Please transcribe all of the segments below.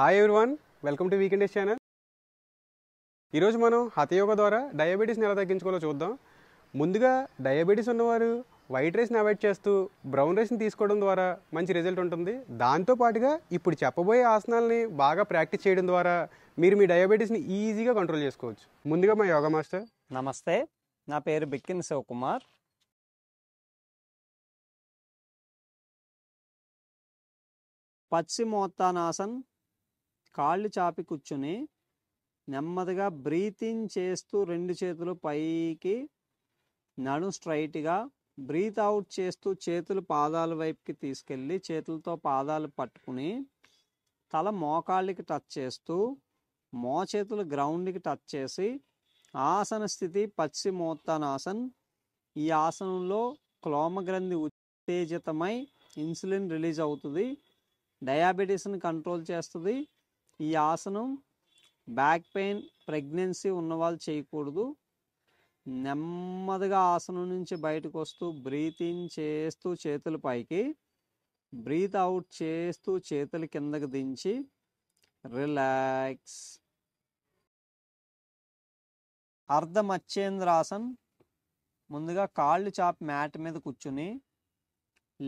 Hi everyone welcome to weekend days channel ఈరోజు మనం హతయోగ ద్వారా డయాబెటీస్ని ఎలా తగ్గించుకోవాలో చూద్దాం ముందుగా డయాబెటీస్ ఉన్నవారు వైట్ రైస్ని అవాయిడ్ చేస్తూ బ్రౌన్ రైస్ని తీసుకోవడం ద్వారా మంచి రిజల్ట్ ఉంటుంది దాంతోపాటుగా ఇప్పుడు చెప్పబోయే ఆసనాలని బాగా ప్రాక్టీస్ చేయడం ద్వారా మీరు మీ డయాబెటీస్ని ఈజీగా కంట్రోల్ చేసుకోవచ్చు ముందుగా మా యోగా మాస్టర్ నమస్తే నా పేరు బిక్కిన్ శివకుమార్ పచ్చిమోత్తానాసన్ కాళ్ళు చాపి కూర్చుని నెమ్మదిగా బ్రీతింగ్ చేస్తూ రెండు చేతులు పైకి నడు స్ట్రైట్గా బ్రీత్ అవుట్ చేస్తూ చేతులు పాదాల వైపుకి తీసుకెళ్ళి చేతులతో పాదాలు పట్టుకుని తల మోకాళ్ళకి టచ్ చేస్తూ మోచేతులు గ్రౌండ్కి టచ్ చేసి ఆసన స్థితి పచ్చి మోత్తానాసన్ ఈ ఆసనంలో క్లోమగ్రంథి ఉత్తేజితమై ఇన్సులిన్ రిలీజ్ అవుతుంది డయాబెటీస్ని కంట్రోల్ చేస్తుంది ఈ ఆసనం బ్యాక్ పెయిన్ ప్రెగ్నెన్సీ ఉన్నవాళ్ళు చేయకూడదు నెమ్మదిగా ఆసనం నుంచి బయటకు వస్తూ బ్రీతింగ్ చేస్తూ చేతులు పైకి బ్రీత్ అవుట్ చేస్తూ చేతులు కిందకు దించి రిలాక్స్ అర్ధ మచ్చేంద్రాసన్ ముందుగా కాళ్ళు చాపి మ్యాట్ మీద కూర్చుని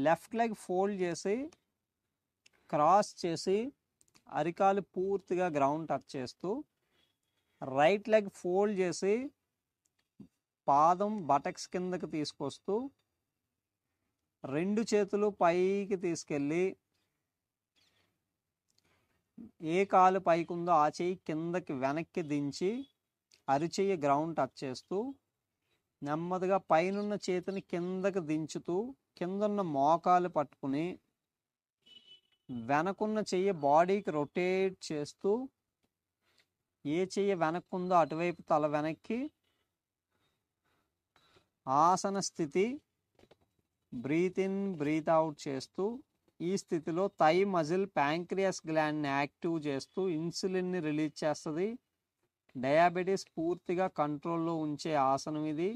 లెఫ్ట్ లెగ్ ఫోల్డ్ చేసి క్రాస్ చేసి అరికాలు పూర్తిగా గ్రౌండ్ టచ్ చేస్తూ రైట్ లెగ్ ఫోల్డ్ చేసి పాదం బటక్స్ కిందకి తీసుకొస్తూ రెండు చేతులు పైకి తీసుకెళ్ళి ఏ కాలు పైకి ఉందో ఆ చేయి కిందకి వెనక్కి దించి అరిచేయి గ్రౌండ్ టచ్ చేస్తూ నెమ్మదిగా పైనున్న చేతిని కిందకి దించుతూ కిందన్న మోకాలు పట్టుకుని వెనకున్న చెయ్యి బాడీకి రొటేట్ చేస్తూ ఏ చెయ్యి వెనక్కుందో అటువైపు తల వెనక్కి ఆసన స్థితి బ్రీత్ ఇన్ బ్రీత్ అవుట్ చేస్తూ ఈ స్థితిలో థై మజిల్ ప్యాంక్రియస్ గ్లాండ్ని యాక్టివ్ చేస్తూ ఇన్సులిన్ని రిలీజ్ చేస్తుంది డయాబెటీస్ పూర్తిగా కంట్రోల్లో ఉంచే ఆసనం ఇది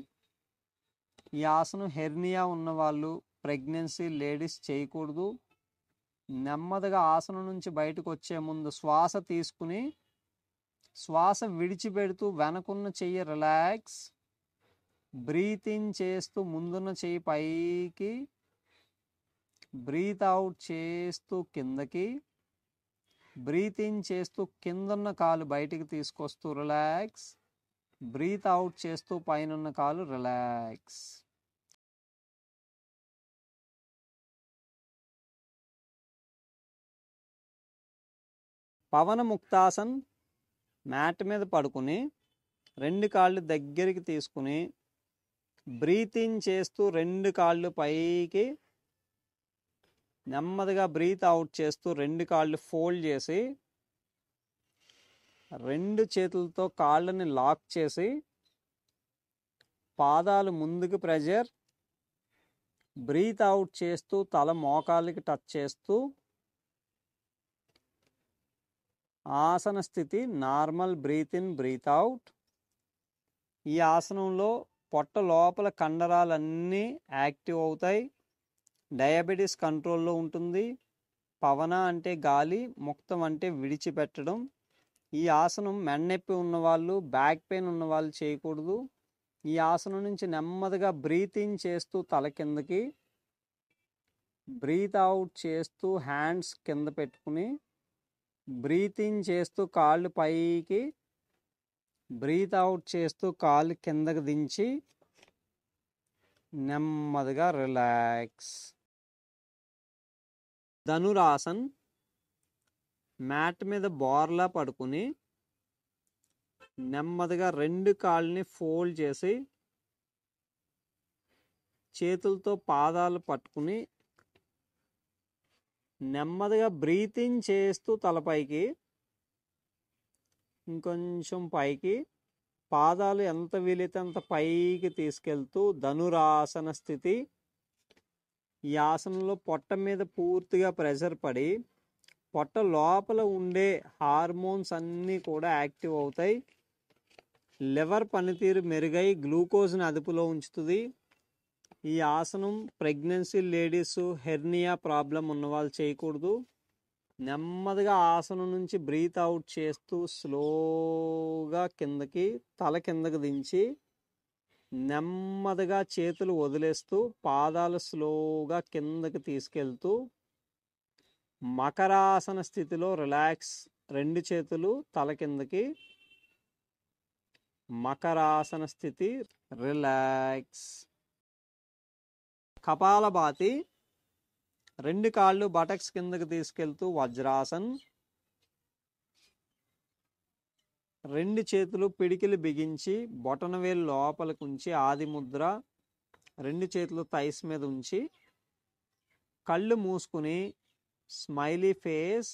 ఈ ఆసనం హెర్నియా ఉన్నవాళ్ళు ప్రెగ్నెన్సీ లేడీస్ చేయకూడదు నెమ్మదిగా ఆసనం నుంచి బయటకు వచ్చే ముందు శ్వాస తీసుకుని శ్వాస విడిచిపెడుతూ వెనకున్న చెయ్యి రిలాక్స్ బ్రీతింగ్ చేస్తూ ముందున్న చెయ్యి పైకి బ్రీత్ అవుట్ చేస్తూ కిందకి బ్రీతింగ్ చేస్తూ కిందన్న కాలు బయటికి తీసుకొస్తూ రిలాక్స్ బ్రీత్ అవుట్ చేస్తూ పైనున్న కాలు రిలాక్స్ పవన ముక్తాసన్ మ్యాట్ మీద పడుకుని రెండు కాళ్ళు దగ్గరికి తీసుకుని బ్రీతింగ్ చేస్తూ రెండు కాళ్ళు పైకి నెమ్మదిగా బ్రీత్ అవుట్ చేస్తూ రెండు కాళ్ళు ఫోల్డ్ చేసి రెండు చేతులతో కాళ్ళని లాక్ చేసి పాదాలు ముందుకు ప్రెజర్ బ్రీత్ అవుట్ చేస్తూ తల మోకాలికి టచ్ చేస్తూ ఆసన స్థితి normal breathe in breathe out ఈ ఆసనంలో పొట్ట లోపల కండరాలన్నీ యాక్టివ్ అవుతాయి డయాబెటీస్ కంట్రోల్లో ఉంటుంది పవన అంటే గాలి ముక్తం అంటే విడిచిపెట్టడం ఈ ఆసనం మెన్నెప్పి ఉన్నవాళ్ళు బ్యాక్ పెయిన్ ఉన్నవాళ్ళు చేయకూడదు ఈ ఆసనం నుంచి నెమ్మదిగా బ్రీతింగ్ చేస్తూ తల కిందకి బ్రీత్ అవుట్ చేస్తూ హ్యాండ్స్ కింద పెట్టుకుని బ్రీతింగ్ చేస్తూ కాళ్ళు పైకి బ్రీత్ అవుట్ చేస్తూ కాళ్ళు కిందకు దించి నెమ్మదిగా రిలాక్స్ ధనురాసన్ మ్యాట్ మీద బోర్లా పడుకుని నెమ్మదిగా రెండు కాళ్ళని ఫోల్డ్ చేసి చేతులతో పాదాలు పట్టుకుని నెమ్మదిగా బ్రీతింగ్ చేస్తూ తలపైకి ఇంకొంచెం పైకి పాదాలు ఎంత వీలైతే అంత పైకి తీసుకెళ్తూ ధనురాసన స్థితి ఈ ఆసనంలో పొట్ట మీద పూర్తిగా ప్రెషర్ పడి పొట్ట లోపల ఉండే హార్మోన్స్ అన్నీ కూడా యాక్టివ్ అవుతాయి లివర్ పనితీరు మెరుగై గ్లూకోజ్ని అదుపులో ఉంచుతుంది ఈ ఆసనం ప్రెగ్నెన్సీ లేడీస్ హెర్నియా ప్రాబ్లం ఉన్నవాళ్ళు చేయకూడదు నెమ్మదిగా ఆసనం నుంచి బ్రీత్ అవుట్ చేస్తూ స్లోగా కిందకి తల కిందకి దించి నెమ్మదిగా చేతులు వదిలేస్తూ పాదాలు స్లోగా కిందకి తీసుకెళ్తూ మకరాసన స్థితిలో రిలాక్స్ రెండు చేతులు తల కిందకి మకరాసన స్థితి రిలాక్స్ కపాలభాతి రెండు కాళ్ళు బటక్స్ కిందకి తీసుకెళ్తూ వజ్రాసన్ రెండు చేతులు పిడికిలు బిగించి బొటన వేలు లోపలికి ఉంచి ఆది ముద్ర రెండు చేతులు తైస్ మీద ఉంచి కళ్ళు మూసుకుని స్మైలీ ఫేస్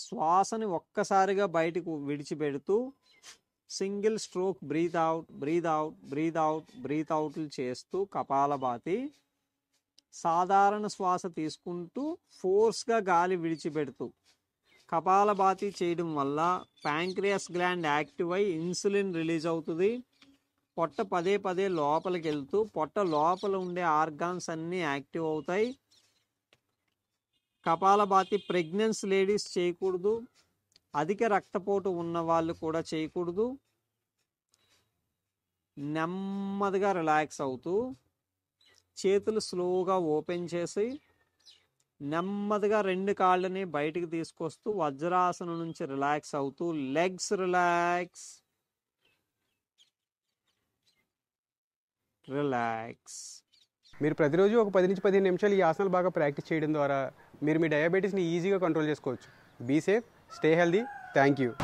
శ్వాసని ఒక్కసారిగా బయటకు విడిచిపెడుతూ single stroke breathe out breathe out breathe out breathe అవుట్లు చేస్తూ కపాలభాతి సాధారణ శ్వాస తీసుకుంటూ ఫోర్స్గా గాలి విడిచిపెడుతూ కపాలభాతి చేయడం వల్ల ప్యాంక్రియాస్ గ్లాండ్ యాక్టివ్ అయి ఇన్సులిన్ రిలీజ్ అవుతుంది పొట్ట పదే పదే లోపలికి వెళ్తూ పొట్ట లోపల ఉండే ఆర్గాన్స్ అన్నీ యాక్టివ్ అవుతాయి కపాలభాతి ప్రెగ్నెన్స్ లేడీస్ చేయకూడదు అధిక రక్తపోటు ఉన్న వాళ్ళు కూడా చేయకూడదు నెమ్మదిగా రిలాక్స్ అవుతూ చేతులు స్లోగా ఓపెన్ చేసి నెమ్మదిగా రెండు కాళ్ళని బయటికి తీసుకొస్తూ వజ్రాసనం నుంచి రిలాక్స్ అవుతూ లెగ్స్ రిలాక్స్ రిలాక్స్ మీరు ప్రతిరోజు ఒక పది నుంచి పదిహేను నిమిషాలు ఈ ఆసనాలు బాగా ప్రాక్టీస్ చేయడం ద్వారా మీరు మీ డయాబెటీస్ని ఈజీగా కంట్రోల్ చేసుకోవచ్చు be safe Stay healthy. Thank you.